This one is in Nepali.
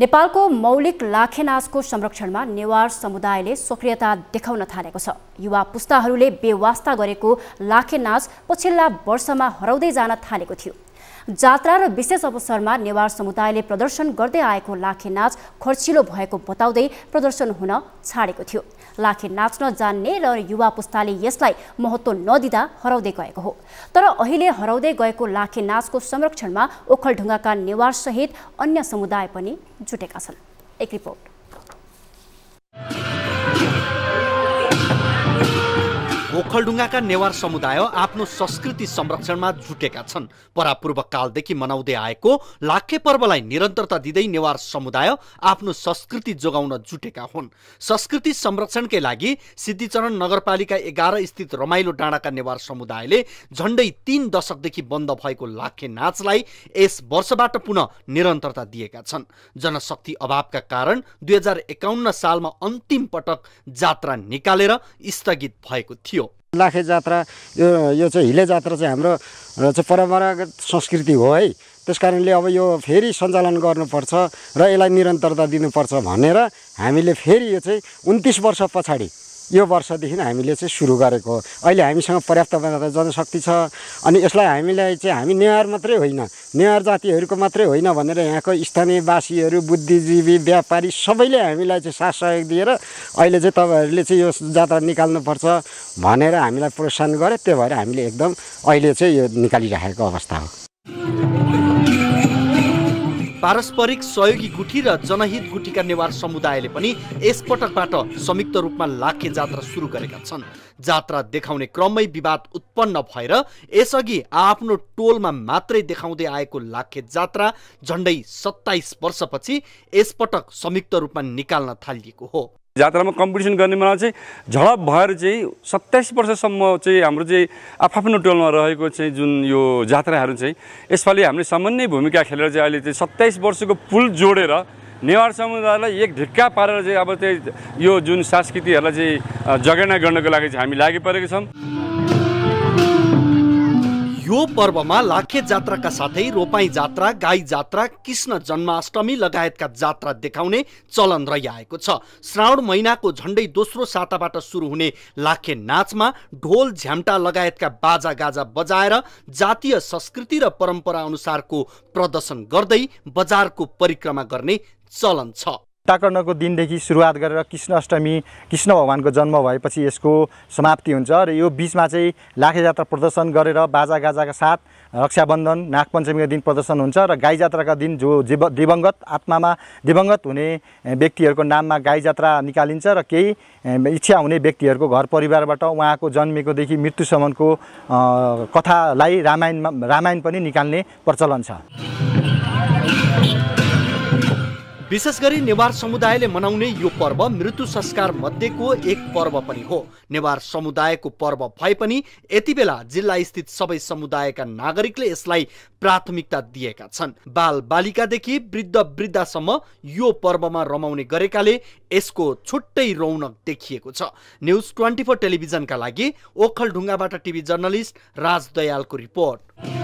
नेपालको मौलिक लाखेनाजको संरक्षणमा नेवार समुदायले सक्रियता देखाउन थालेको छ युवा पुस्ताहरूले बेवास्ता गरेको लाखेनाज पछिल्ला वर्षमा हराउँदै जान थालेको थियो जात्रा र विशेष अवसरमा नेवार समुदायले प्रदर्शन गर्दै आएको लाखेनाच खर्चिलो भएको बताउँदै प्रदर्शन हुन छाडेको थियो लाखे नाच्न जान्ने र युवा पुस्ताले यसलाई महत्त्व नदिँदा हराउँदै गएको हो तर अहिले हराउँदै गएको लाखे नाचको संरक्षणमा ओखलढुङ्गाका सहित अन्य समुदाय पनि जुटेका छन् एक रिपोर्ट ओखलडुङ्गाका नेवार समुदाय आफ्नो संस्कृति संरक्षणमा जुटेका छन् परापूर्व कालदेखि मनाउँदै आएको लाखे पर्वलाई निरन्तरता दिँदै नेवार समुदाय आफ्नो संस्कृति जोगाउन जुटेका हुन् संस्कृति संरक्षणकै लागि सिद्धिचरण नगरपालिका एघार स्थित रमाइलो डाँडाका नेवार समुदायले झन्डै तीन दशकदेखि बन्द भएको लाखे नाचलाई यस वर्षबाट पुनः निरन्तरता दिएका छन् जनशक्ति अभावका कारण दुई सालमा अन्तिम पटक जात्रा निकालेर स्थगित भएको थियो लाखे जात्रा यो यो चाहिँ हिले जात्रा चाहिँ हाम्रो चाहिँ परम्परागत संस्कृति हो है त्यस कारणले अब यो फेरि सञ्चालन गर्नुपर्छ र यसलाई निरन्तरता दिनुपर्छ भनेर हामीले फेरि यो चाहिँ उन्तिस वर्ष पछाडि यो वर्षदेखि हामीले चाहिँ सुरु गरेको हो अहिले हामीसँग पर्याप्त जनशक्ति छ अनि यसलाई हामीलाई चाहिँ हामी नेवार मात्रै होइन नेवार जातिहरूको मात्रै होइन भनेर यहाँको स्थानीयवासीहरू बुद्धिजीवी व्यापारी सबैले हामीलाई चाहिँ साथ सहयोग दिएर अहिले चाहिँ तपाईँहरूले चाहिँ यो जात्रा निकाल्नुपर्छ भनेर हामीलाई प्रोत्साहन गरे त्यो भएर हामीले एकदम अहिले चाहिँ यो निकालिराखेको अवस्था हो पारस्परिक सहयोगी गुठी र जनहित गुठीका नेवार समुदायले पनि यसपटकबाट संयुक्त रूपमा लाखे जात्रा सुरु गरेका छन् जात्रा देखाउने क्रममै विवाद उत्पन्न भएर यसअघि आफ्नो टोलमा मात्रै देखाउँदै आएको लाखे जात्रा झन्डै सत्ताइस वर्षपछि यसपटक संयुक्त रूपमा निकाल्न थालिएको हो जात्रामा कम्पिटिसन गर्ने बेला चाहिँ झडप भएर चाहिँ सत्ताइस वर्षसम्म चाहिँ हाम्रो चाहिँ आफआफ्नो टोलमा रहेको चाहिँ जुन यो जात्राहरू चाहिँ यसपालि हामीले सामान्य भूमिका खेलेर चाहिँ अहिले चाहिँ सत्ताइस वर्षको पुल जोडेर नेवार समुदायलाई एक ढिक्का पारेर चाहिँ अब त्यही यो जुन संस्कृतिहरूलाई चाहिँ जगेर्ना गर्नको लागि चाहिँ हामी लागि परेका छौँ यो पर्वमा लाखे जात्राका साथै रोपाई जात्रा गाई जात्रा कृष्ण जन्माष्टमी लगायतका जात्रा देखाउने चलन रहिआएको छ श्रावण महिनाको झन्डै दोस्रो साताबाट सुरु हुने लाखे नाचमा ढोल झ्याम्टा लगायतका बाजा गाजा बजाएर जातीय संस्कृति र परम्परा अनुसारको प्रदर्शन गर्दै बजारको परिक्रमा गर्ने चलन छ टाकर्णको दिनदेखि सुरुवात गरेर कृष्ण अष्टमी कृष्ण भगवान्को जन्म भएपछि यसको समाप्ति हुन्छ र यो बिचमा चाहिँ लाखे जात्रा प्रदर्शन गरेर बाजागाजाका साथ रक्षाबन्धन नागपञ्चमीको दिन प्रदर्शन हुन्छ र गाई जात्राका दिन जो जीव दिवङ्गत आत्मामा दिवङ्गत हुने व्यक्तिहरूको नाममा गाई जात्रा निकालिन्छ र केही इच्छा हुने व्यक्तिहरूको घर परिवारबाट उहाँको जन्मेकोदेखि मृत्युसम्मको कथालाई रामायणमा रामायण पनि निकाल्ने प्रचलन छ विशेष गरी नेवार समुदायले मनाउने यो पर्व मृत्यु संस्कार मध्येको एक पर्व पनि हो नेवार समुदायको पर्व भए पनि यति बेला जिल्ला स्थित सबै समुदायका नागरिकले यसलाई प्राथमिकता दिएका छन् बाल बालिकादेखि वृद्ध वृद्धासम्म यो पर्वमा रमाउने गरेकाले यसको छुट्टै रौनक देखिएको छ न्युज ट्वेन्टी फोर टेलिभिजनका लागि ओखलढुङ्गाबाट टिभी जर्नलिस्ट राज दयालको रिपोर्ट